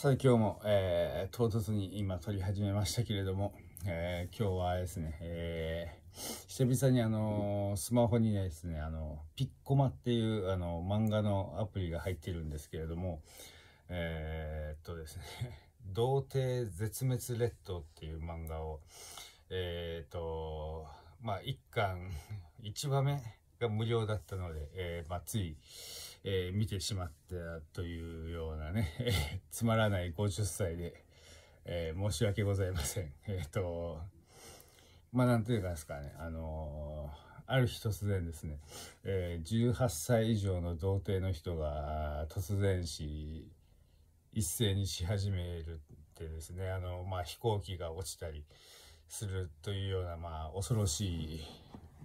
さて今日も、えー、唐突に今撮り始めましたけれども、えー、今日はですね、えー、久々にあのー、スマホにですね、あのピッコマっていうあの漫画のアプリが入ってるんですけれども、えー、っとですね、童貞絶滅列島っていう漫画を、えっと、まあ1巻1話目が無料だったので、えまあ、つい、えー、見てしまったというようなね、つまらない50歳で、えー、申し訳ございません。えっ、ー、と、まあ、なんというかですかね、あのある日突然ですね、え18歳以上の童貞の人が突然死、一斉にし始めるってですね、あの、まあ、飛行機が落ちたりするというような、まあ、恐ろしい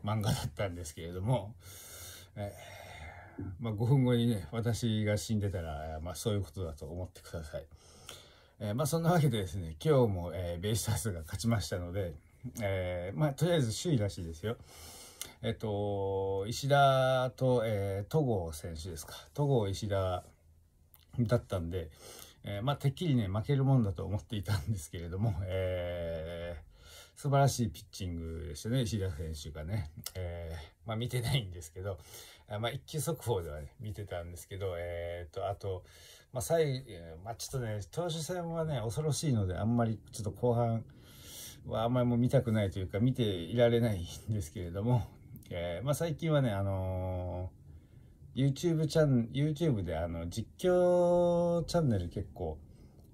漫画だったんですけれども、えーまあ、5分後にね、私が死んでたら、まあ、そういうことだと思ってください。えー、まあ、そんなわけでですね、今日も、えー、ベイスターズが勝ちましたので、えー、まあ、とりあえず首位らしいですよ。えっと、石田と、えー、戸郷選手ですか。戸郷石田だったんで、えー、まあ、てっきりね、負けるもんだと思っていたんですけれども、えー、素晴らしいピッチングでしたね、石田選手がね。えー、まあ、見てないんですけど、まあ、一級速報ではね、見てたんですけど、えっ、ー、と、あと、まあ、最、まあ、ちょっとね、投手戦はね、恐ろしいので、あんまり、ちょっと後半はあんまりもう見たくないというか、見ていられないんですけれども、えー、まあ、最近はね、あのー、YouTube チャン、YouTube であの、実況チャンネル結構、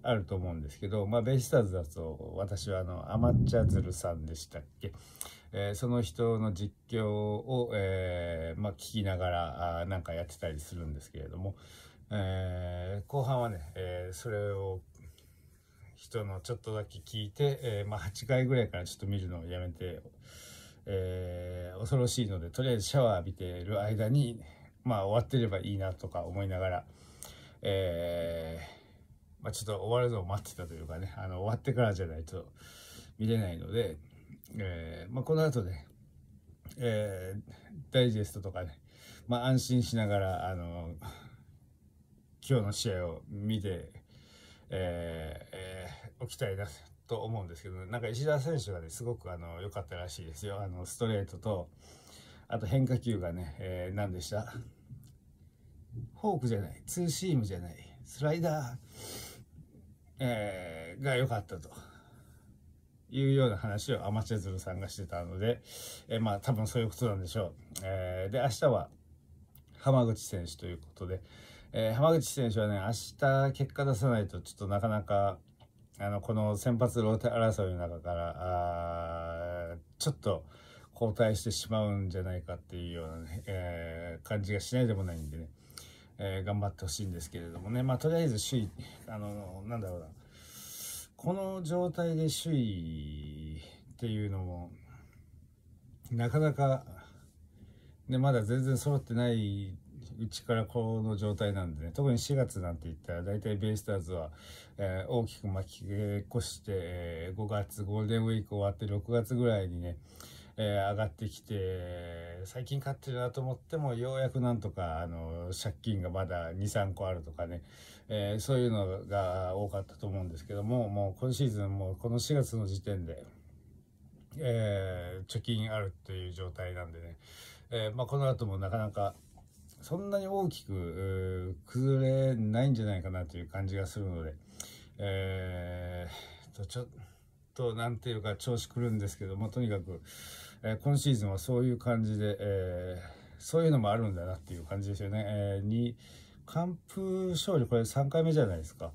あると思うんですけど、まあ、ベイスターズだと、私はあの、アマッチャズルさんでしたっけえー、その人の実況を、えー、まあ、聞きながらあなんかやってたりするんですけれども、えー、後半はね、えそれを人のちょっとだけ聞いて、えまあ、8回ぐらいからちょっと見るのをやめて、え恐ろしいのでとりあえずシャワー浴びている間に、まあ、終わってればいいなとか思いながら、えまあ、ちょっと終わるのを待ってたというかねあの終わってからじゃないと見れないので。えー、まあ、この後ね、えー、ダイジェストとかね、まあ、安心しながら、あの今日の試合を見て、えー、えー、おきたいなと思うんですけど、なんか石田選手がね、すごくあの良かったらしいですよ。あのストレートと、あと変化球がね、えー、何でしたフォークじゃない、ツーシームじゃない、スライダー、えー、が良かったと。いうような話をアマチュアズルさんがしてたので、えー、まあ多分そういうことなんでしょう。えー、で、明日は浜口選手ということで、えー、浜口選手はね、明日結果出さないとちょっとなかなか、あの、この先発ローテ争いの中から、あちょっと交代してしまうんじゃないかっていうようなね、えー、感じがしないでもないんでね、えー、頑張ってほしいんですけれどもね、まあとりあえず首位、あの、なんだろうな、この状態で首位っていうのもなかなか、でまだ全然揃ってないうちからこの状態なんでね特に4月なんていったら大体ベイスターズは、えー、大きく巻き越して、えー、5月ゴールデンウィーク終わって6月ぐらいにね、えー、上がってきて最近買ってるなと思ってもようやくなんとかあの借金がまだ23個あるとかね、えー、そういうのが多かったと思うんですけどももう今シーズンもうこの4月の時点で、えー、貯金あるという状態なんでね、えまあ、この後もなかなかそんなに大きく崩れないんじゃないかなという感じがするので、えー、とちょっと。と何ていうか調子くるんですけどもとにかく、えー、今シーズンはそういう感じで、えー、そういうのもあるんだなっていう感じですよね。えー、に完封勝利これ3回目じゃないですか。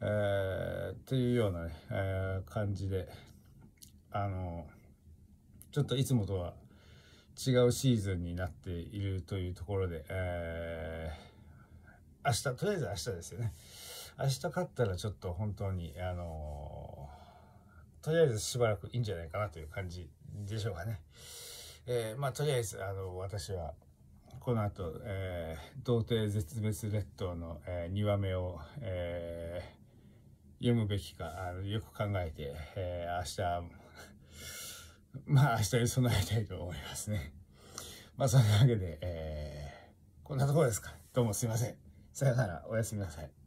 えー、というようなね、ねえー、感じであのちょっといつもとは違うシーズンになっているというところで、えー、明日とりあえず明日ですよね。明日勝ったらちょっと本当にあのーとりあえずしばらくいいんじゃないかなという感じでしょうかね。えー、まあ、とりあえず、あの、私は、この後、えー、童貞絶滅列島の、えー、2話目を、えー、読むべきか、あのよく考えて、えー、明日、まあ、明日に備えたいと思いますね。まあ、そんなわけで、えー、こんなところですか。どうもすいません。さよなら、おやすみなさい。